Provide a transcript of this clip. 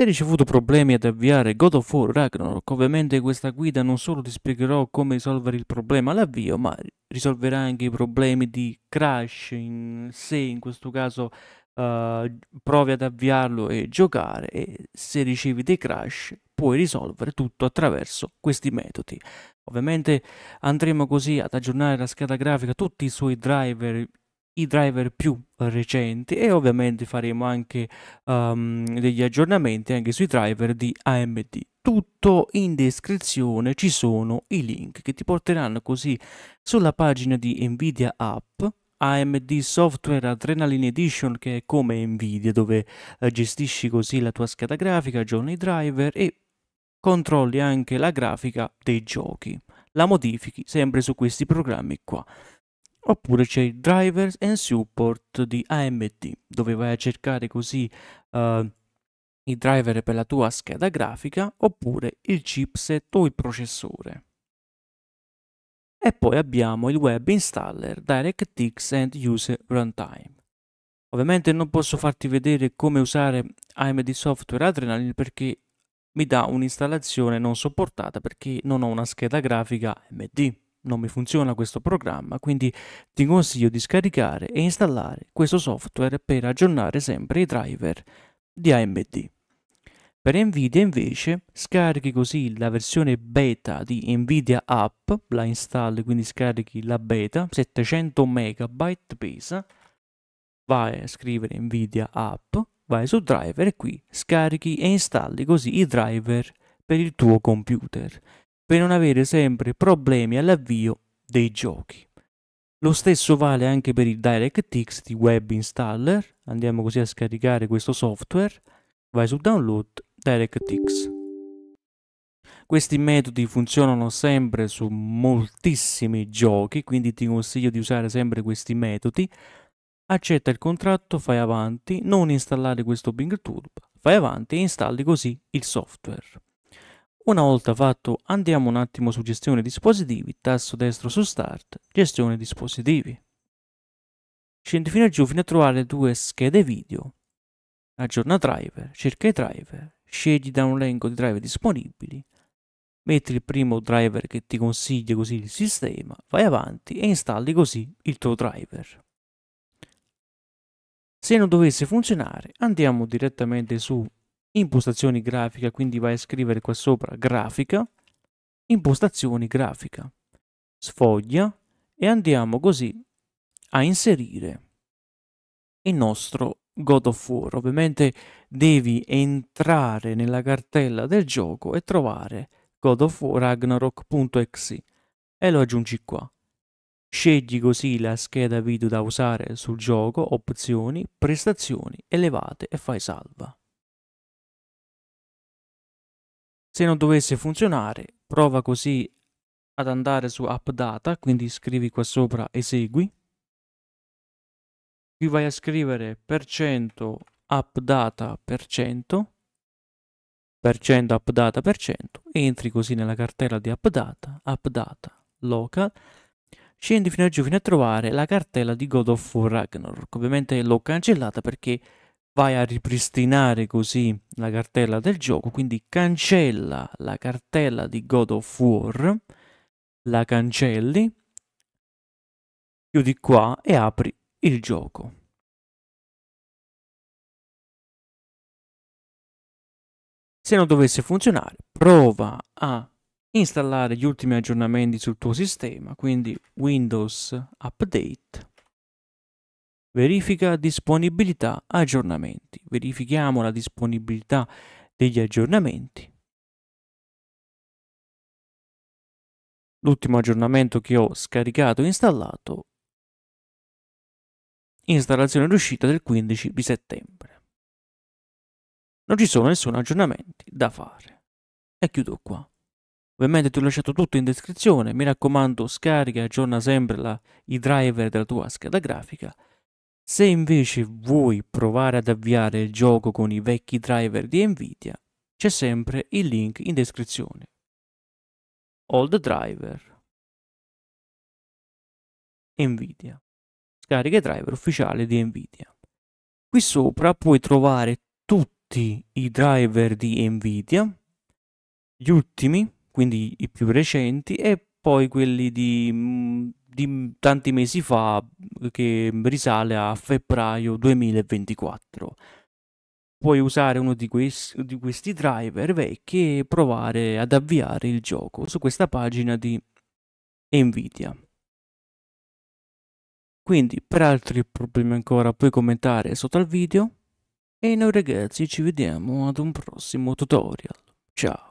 Se hai ricevuto problemi ad avviare God of War Ragnarok, ovviamente questa guida non solo ti spiegherò come risolvere il problema all'avvio, ma risolverà anche i problemi di crash in sé, in questo caso uh, provi ad avviarlo e giocare e se ricevi dei crash puoi risolvere tutto attraverso questi metodi. Ovviamente andremo così ad aggiornare la scheda grafica, tutti i suoi driver, i driver più recenti e ovviamente faremo anche um, degli aggiornamenti anche sui driver di AMD. Tutto in descrizione ci sono i link che ti porteranno così sulla pagina di Nvidia App AMD Software Adrenaline Edition che è come Nvidia dove eh, gestisci così la tua scheda grafica, aggiorni i driver e controlli anche la grafica dei giochi. La modifichi sempre su questi programmi qua. Oppure c'è il Drivers and Support di AMD, dove vai a cercare così eh, i driver per la tua scheda grafica, oppure il chipset o il processore. E poi abbiamo il Web Installer DirectX and User Runtime. Ovviamente non posso farti vedere come usare AMD Software Adrenaline perché mi dà un'installazione non sopportata perché non ho una scheda grafica AMD non mi funziona questo programma, quindi ti consiglio di scaricare e installare questo software per aggiornare sempre i driver di AMD. Per Nvidia invece scarichi così la versione beta di Nvidia App, la installi, quindi scarichi la beta, 700 MB pesa, vai a scrivere Nvidia App, vai su driver e qui scarichi e installi così i driver per il tuo computer per non avere sempre problemi all'avvio dei giochi. Lo stesso vale anche per il DirectX di Web Installer, andiamo così a scaricare questo software, vai su Download DirectX. Questi metodi funzionano sempre su moltissimi giochi, quindi ti consiglio di usare sempre questi metodi. Accetta il contratto, fai avanti, non installare questo Bing Turbo, fai avanti e installi così il software. Una volta fatto andiamo un attimo su gestione dispositivi, tasto destro su start, gestione dispositivi. Scendi fino a giù fino a trovare due schede video. Aggiorna driver, cerca i driver, scegli da un elenco di driver disponibili, metti il primo driver che ti consiglia così il sistema, vai avanti e installi così il tuo driver. Se non dovesse funzionare andiamo direttamente su impostazioni grafica, quindi vai a scrivere qua sopra grafica, impostazioni grafica, sfoglia e andiamo così a inserire il nostro God of War. Ovviamente devi entrare nella cartella del gioco e trovare God of War Ragnarok.exe e lo aggiungi qua. Scegli così la scheda video da usare sul gioco, opzioni, prestazioni, elevate e fai salva. Se non dovesse funzionare, prova così ad andare su AppData, quindi scrivi qua sopra esegui. Qui vai a scrivere per cento appdata per cento, per cento appdata per cento, entri così nella cartella di appdata, appdata, local, scendi fino a giù fino a trovare la cartella di God of War Ragnarok. Ovviamente l'ho cancellata perché vai a ripristinare così la cartella del gioco, quindi cancella la cartella di God of War, la cancelli, chiudi qua e apri il gioco. Se non dovesse funzionare, prova a installare gli ultimi aggiornamenti sul tuo sistema, quindi Windows Update verifica disponibilità aggiornamenti. Verifichiamo la disponibilità degli aggiornamenti. L'ultimo aggiornamento che ho scaricato e installato installazione ed del 15 di settembre. Non ci sono nessun aggiornamento da fare. E chiudo qua. Ovviamente ti ho lasciato tutto in descrizione, mi raccomando scarica e aggiorna sempre la, i driver della tua scheda grafica se invece vuoi provare ad avviare il gioco con i vecchi driver di Nvidia, c'è sempre il link in descrizione. Old Driver Nvidia Scarica i driver ufficiale di Nvidia. Qui sopra puoi trovare tutti i driver di Nvidia, gli ultimi, quindi i più recenti, e poi quelli di mm, di tanti mesi fa che risale a febbraio 2024. Puoi usare uno di, questi, di questi driver vecchi e provare ad avviare il gioco su questa pagina di Nvidia. Quindi per altri problemi ancora puoi commentare sotto al video e noi ragazzi ci vediamo ad un prossimo tutorial. Ciao!